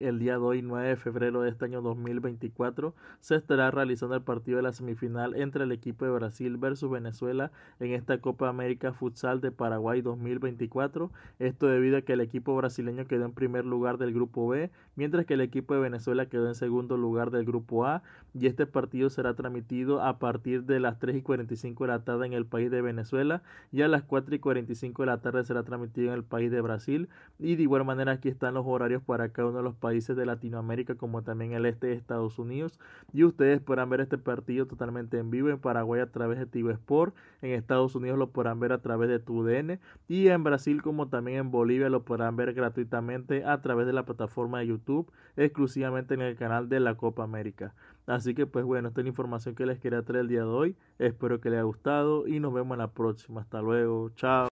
el día de hoy, 9 de febrero de este año 2024, se estará realizando el partido de la semifinal entre el equipo de Brasil versus Venezuela en esta Copa América Futsal de Paraguay 2024. Esto debido a que el equipo brasileño quedó en primer lugar del grupo B, mientras que el equipo de Venezuela quedó en segundo lugar del grupo A. Y este partido será transmitido a partir de las 3 y 45 de la tarde en el país de Venezuela y a las 4 y 45 de la tarde será transmitido en el país de Brasil. Y de igual manera aquí están los horarios para cada uno de los países países de Latinoamérica como también el este de Estados Unidos. Y ustedes podrán ver este partido totalmente en vivo en Paraguay a través de Tivo Sport. En Estados Unidos lo podrán ver a través de TUDN. Y en Brasil como también en Bolivia lo podrán ver gratuitamente a través de la plataforma de YouTube exclusivamente en el canal de la Copa América. Así que pues bueno, esta es la información que les quería traer el día de hoy. Espero que les haya gustado y nos vemos en la próxima. Hasta luego. Chao.